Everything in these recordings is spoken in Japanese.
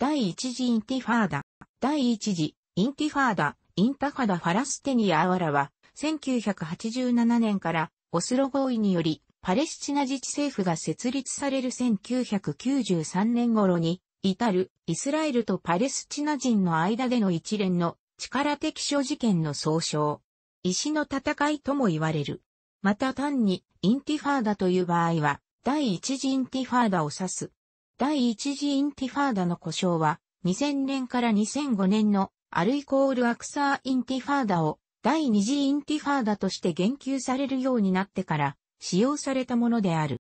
第一次インティファーダ、第一次インティファーダ、インタファダ・ファラステニア・アワラは、1987年からオスロ合意により、パレスチナ自治政府が設立される1993年頃に、至るイスラエルとパレスチナ人の間での一連の力的諸事件の総称。石の戦いとも言われる。また単にインティファーダという場合は、第一次インティファーダを指す第一次インティファーダの故障は、2000年から2005年のアルイコールアクサーインティファーダを第二次インティファーダとして言及されるようになってから使用されたものである。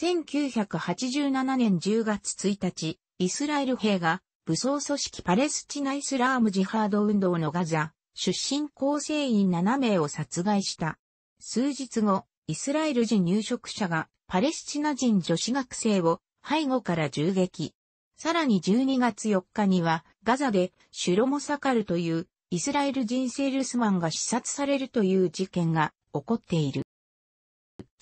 1987年10月1日、イスラエル兵が武装組織パレスチナイスラームジハード運動のガザ、出身構成員7名を殺害した。数日後、イスラエル人入植者がパレスチナ人女子学生を背後から銃撃。さらに12月4日には、ガザでシュロモサカルというイスラエル人セールスマンが視察されるという事件が起こっている。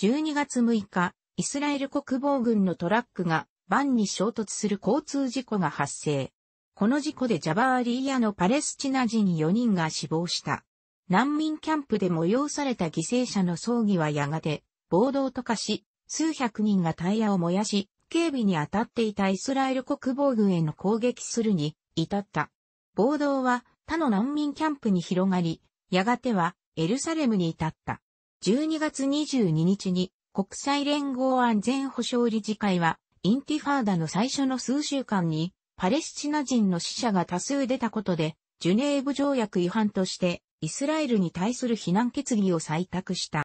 12月6日、イスラエル国防軍のトラックがバンに衝突する交通事故が発生。この事故でジャバーリーヤのパレスチナ人4人が死亡した。難民キャンプで催された犠牲者の葬儀はやがて暴動と化し、数百人がタイヤを燃やし、警備に当たっていたイスラエル国防軍への攻撃するに至った。暴動は他の難民キャンプに広がり、やがてはエルサレムに至った。12月22日に国際連合安全保障理事会は、インティファーダの最初の数週間に、パレスチナ人の死者が多数出たことで、ジュネーブ条約違反として、イスラエルに対する非難決議を採択した。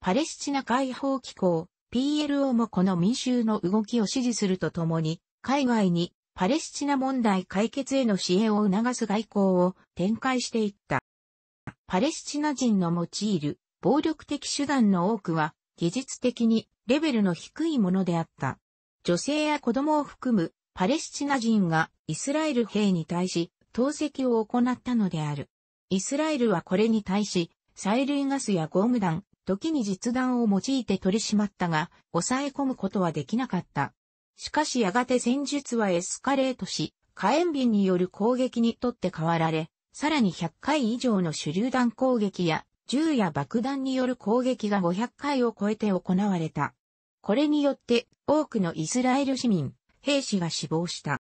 パレスチナ解放機構、PLO もこの民衆の動きを支持するとともに、海外にパレスチナ問題解決への支援を促す外交を展開していった。パレスチナ人の用いる暴力的手段の多くは技術的にレベルの低いものであった。女性や子供を含むパレスチナ人がイスラエル兵に対し投石を行ったのである。イスラエルはこれに対し、催涙ガスやゴム弾、時に実弾を用いて取り締まったが、抑え込むことはできなかった。しかしやがて戦術はエスカレートし、火炎瓶による攻撃にとって変わられ、さらに100回以上の手榴弾攻撃や、銃や爆弾による攻撃が500回を超えて行われた。これによって多くのイスラエル市民、兵士が死亡した。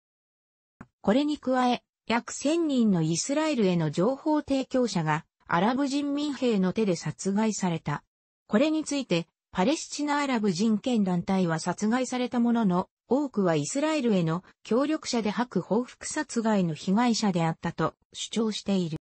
これに加え、約1000人のイスラエルへの情報提供者がアラブ人民兵の手で殺害された。これについて、パレスチナアラブ人権団体は殺害されたものの、多くはイスラエルへの協力者で白報復殺害の被害者であったと主張している。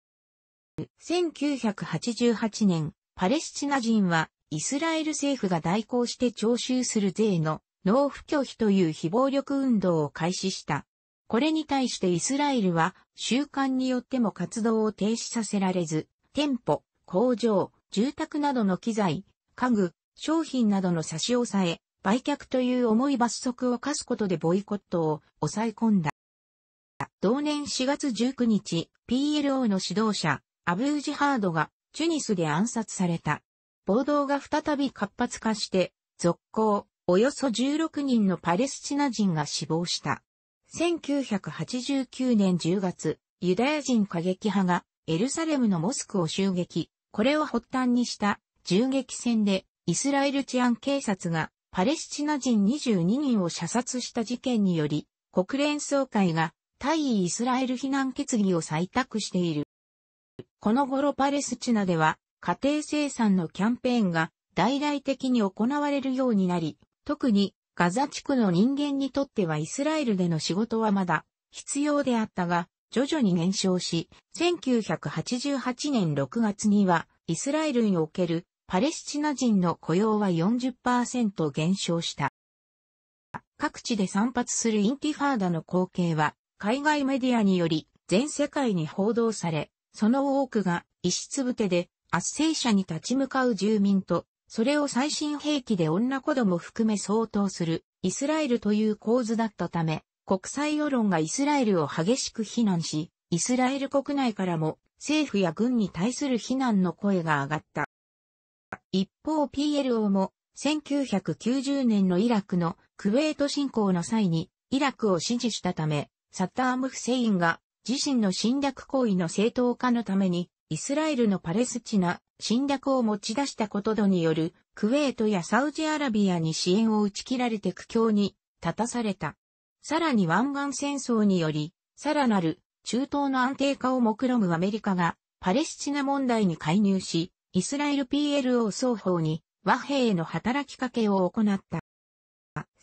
1988年、パレスチナ人はイスラエル政府が代行して徴収する税の納付拒否という非暴力運動を開始した。これに対してイスラエルは習慣によっても活動を停止させられず、店舗、工場、住宅などの機材、家具、商品などの差し押さえ、売却という重い罰則を課すことでボイコットを抑え込んだ。同年4月19日、PLO の指導者、アブージハードがチュニスで暗殺された。暴動が再び活発化して、続行、およそ16人のパレスチナ人が死亡した。1989年10月、ユダヤ人過激派がエルサレムのモスクを襲撃、これを発端にした銃撃戦でイスラエル治安警察がパレスチナ人22人を射殺した事件により、国連総会が対イスラエル避難決議を採択している。この頃パレスチナでは家庭生産のキャンペーンが大々的に行われるようになり、特にガザ地区の人間にとってはイスラエルでの仕事はまだ必要であったが、徐々に減少し、1988年6月には、イスラエルにおけるパレスチナ人の雇用は40%減少した。各地で散発するインティファーダの光景は、海外メディアにより全世界に報道され、その多くが石つぶてで圧政者に立ち向かう住民と、それを最新兵器で女子供含め相当するイスラエルという構図だったため、国際世論がイスラエルを激しく非難し、イスラエル国内からも政府や軍に対する非難の声が上がった。一方 PLO も1990年のイラクのクウェート侵攻の際にイラクを支持したため、サッターム・フセインが自身の侵略行為の正当化のためにイスラエルのパレスチナ侵略を持ち出したことどによるクウェートやサウジアラビアに支援を打ち切られて苦境に立たされた。さらに湾岸戦争により、さらなる中東の安定化を目論むアメリカがパレスチナ問題に介入し、イスラエル PLO 双方に和平への働きかけを行った。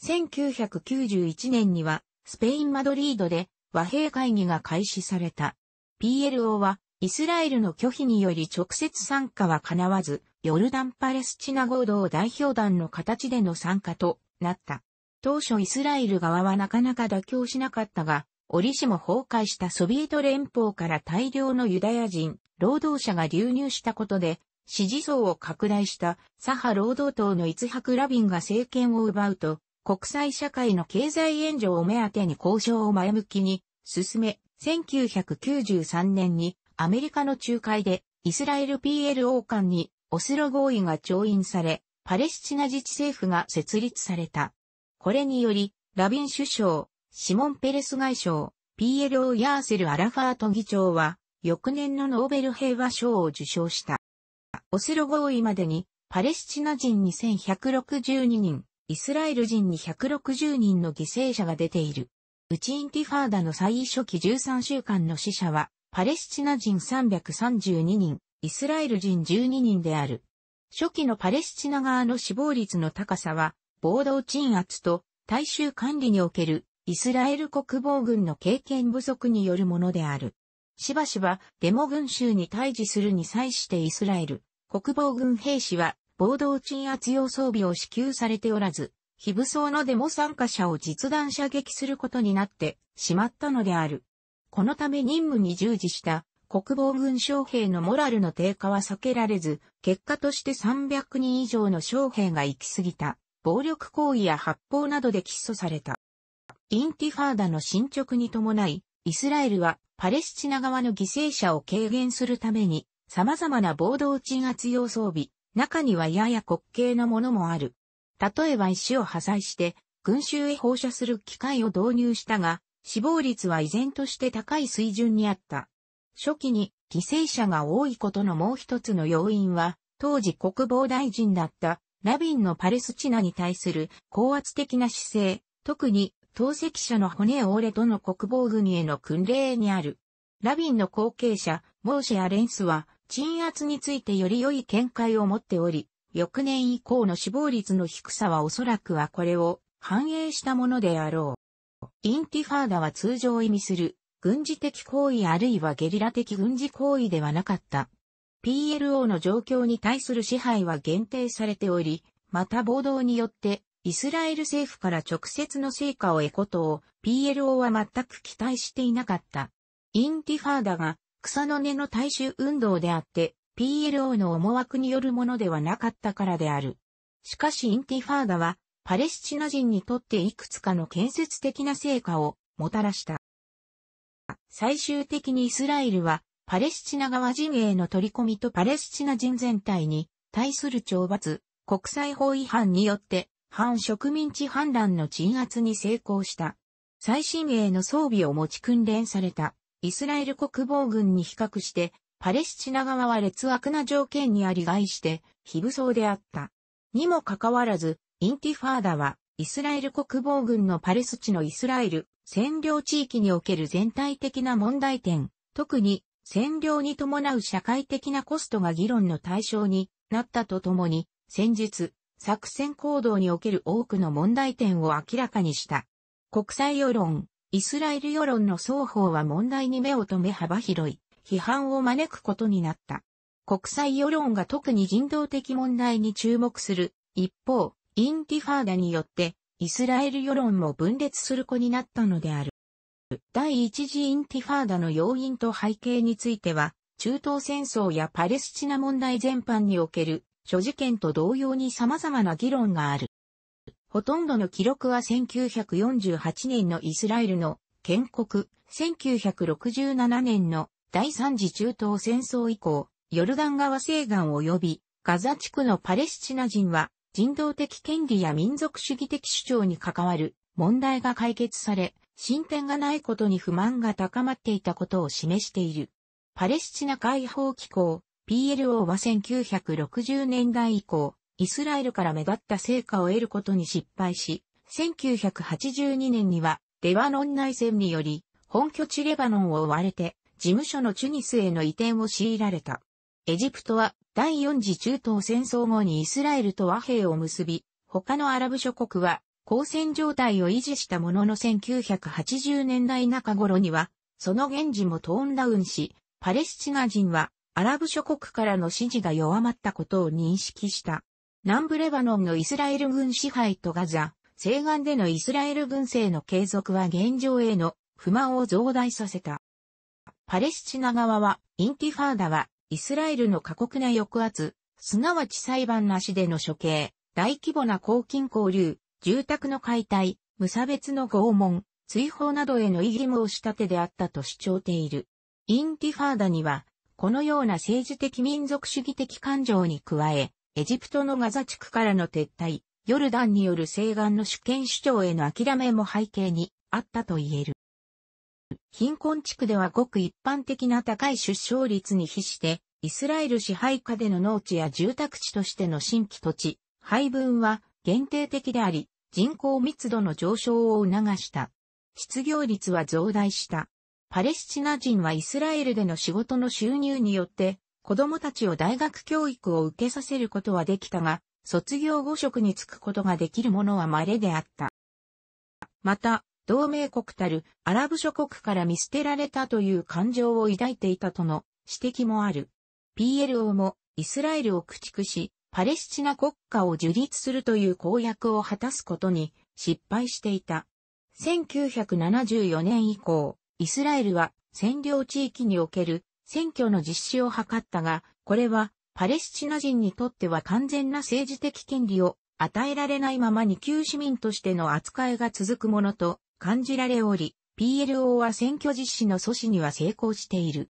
1991年にはスペイン・マドリードで和平会議が開始された。PLO はイスラエルの拒否により直接参加は叶わず、ヨルダン・パレスチナ合同代表団の形での参加となった。当初イスラエル側はなかなか妥協しなかったが、折しも崩壊したソビエト連邦から大量のユダヤ人、労働者が流入したことで、支持層を拡大した左派労働党のイツハク・ラビンが政権を奪うと、国際社会の経済援助を目当てに交渉を前向きに進め、1993年にアメリカの仲介でイスラエル PLO 間にオスロ合意が調印され、パレスチナ自治政府が設立された。これにより、ラビン首相、シモン・ペレス外相、ピエロ・ヤーセル・アラファート議長は、翌年のノーベル平和賞を受賞した。オスロ合意までに、パレスチナ人2162人、イスラエル人260人の犠牲者が出ている。ウチインティファーダの最初期13週間の死者は、パレスチナ人332人、イスラエル人12人である。初期のパレスチナ側の死亡率の高さは、暴動鎮圧と大衆管理におけるイスラエル国防軍の経験不足によるものである。しばしばデモ群衆に対峙するに際してイスラエル国防軍兵士は暴動鎮圧用装備を支給されておらず、非武装のデモ参加者を実弾射撃することになってしまったのである。このため任務に従事した国防軍将兵のモラルの低下は避けられず、結果として300人以上の将兵が行き過ぎた暴力行為や発砲などで起訴された。インティファーダの進捗に伴い、イスラエルはパレスチナ側の犠牲者を軽減するために、様々な暴動鎮圧用装備、中にはやや滑稽なものもある。例えば石を破砕して、群衆へ放射する機械を導入したが、死亡率は依然として高い水準にあった。初期に犠牲者が多いことのもう一つの要因は、当時国防大臣だったラビンのパレスチナに対する高圧的な姿勢、特に透析者の骨を折れとの国防軍への訓令にある。ラビンの後継者、モーシェ・アレンスは、鎮圧についてより良い見解を持っており、翌年以降の死亡率の低さはおそらくはこれを反映したものであろう。インティファーダは通常意味する軍事的行為あるいはゲリラ的軍事行為ではなかった。PLO の状況に対する支配は限定されており、また暴動によって、イスラエル政府から直接の成果を得ことを PLO は全く期待していなかった。インティファーダが草の根の大衆運動であって PLO の思惑によるものではなかったからである。しかしインティファーダはパレスチナ人にとっていくつかの建設的な成果をもたらした。最終的にイスラエルはパレスチナ側陣営の取り込みとパレスチナ人全体に対する懲罰、国際法違反によって、反植民地反乱の鎮圧に成功した。最新鋭の装備を持ち訓練された、イスラエル国防軍に比較して、パレスチナ側は劣悪な条件にあり害して、非武装であった。にもかかわらず、インティファーダは、イスラエル国防軍のパレスチのイスラエル占領地域における全体的な問題点、特に占領に伴う社会的なコストが議論の対象になったとともに、先日、作戦行動における多くの問題点を明らかにした。国際世論、イスラエル世論の双方は問題に目を留め幅広い批判を招くことになった。国際世論が特に人道的問題に注目する。一方、インティファーダによってイスラエル世論も分裂する子になったのである。第一次インティファーダの要因と背景については、中東戦争やパレスチナ問題全般における諸事件と同様に様々な議論がある。ほとんどの記録は1948年のイスラエルの建国、1967年の第三次中東戦争以降、ヨルダン川西岸及びガザ地区のパレスチナ人は人道的権利や民族主義的主張に関わる問題が解決され、進展がないことに不満が高まっていたことを示している。パレスチナ解放機構 PLO は1960年代以降、イスラエルから目立った成果を得ることに失敗し、1982年にはレバノン内戦により、本拠地レバノンを追われて、事務所のチュニスへの移転を強いられた。エジプトは第4次中東戦争後にイスラエルと和平を結び、他のアラブ諸国は交戦状態を維持したものの1980年代中頃には、その現時もトーンダウンし、パレスチナ人はアラブ諸国からの支持が弱まったことを認識した。南部レバノンのイスラエル軍支配とガザ、西岸でのイスラエル軍政の継続は現状への不満を増大させた。パレスチナ側は、インティファーダは、イスラエルの過酷な抑圧、すなわち裁判なしでの処刑、大規模な抗金交流、住宅の解体、無差別の拷問、追放などへの異義申したてであったと主張ている。インティファーダには、このような政治的民族主義的感情に加え、エジプトのガザ地区からの撤退、ヨルダンによる西岸の主権主張への諦めも背景にあったと言える。貧困地区ではごく一般的な高い出生率に比して、イスラエル支配下での農地や住宅地としての新規土地、配分は限定的であり、人口密度の上昇を促した。失業率は増大した。パレスチナ人はイスラエルでの仕事の収入によって、子供たちを大学教育を受けさせることはできたが、卒業後職に就くことができるものは稀であった。また、同盟国たるアラブ諸国から見捨てられたという感情を抱いていたとの指摘もある。PLO もイスラエルを駆逐し、パレスチナ国家を樹立するという公約を果たすことに失敗していた。1974年以降、イスラエルは占領地域における選挙の実施を図ったが、これはパレスチナ人にとっては完全な政治的権利を与えられないままに旧市民としての扱いが続くものと感じられおり、PLO は選挙実施の阻止には成功している。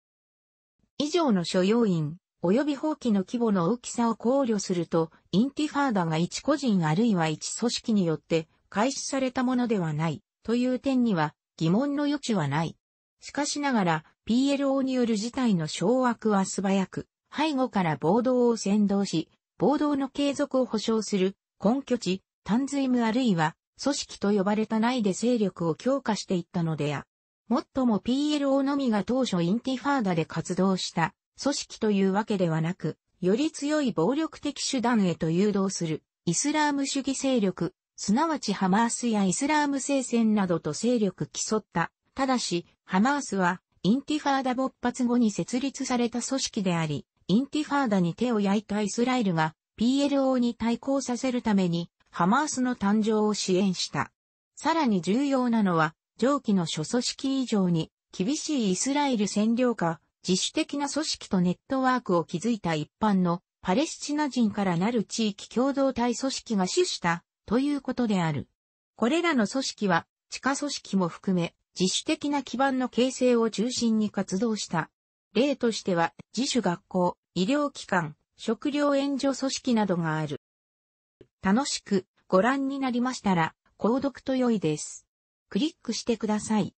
以上の所要員、及び放棄の規模の大きさを考慮すると、インティファーダが一個人あるいは一組織によって開始されたものではない、という点には疑問の余地はない。しかしながら、PLO による事態の掌握は素早く、背後から暴動を先導し、暴動の継続を保障する根拠地、タンズイムあるいは組織と呼ばれた内で勢力を強化していったのであ。もっとも PLO のみが当初インティファーダで活動した組織というわけではなく、より強い暴力的手段へと誘導する、イスラーム主義勢力、すなわちハマースやイスラーム聖戦などと勢力競った。ただし、ハマースは、インティファーダ勃発後に設立された組織であり、インティファーダに手を焼いたイスラエルが PLO に対抗させるためにハマースの誕生を支援した。さらに重要なのは、上記の諸組織以上に厳しいイスラエル占領下、自主的な組織とネットワークを築いた一般のパレスチナ人からなる地域共同体組織が主したということである。これらの組織は地下組織も含め自主的な基盤の形成を中心に活動した。例としては自主学校、医療機関、食料援助組織などがある。楽しくご覧になりましたら、購読と良いです。クリックしてください。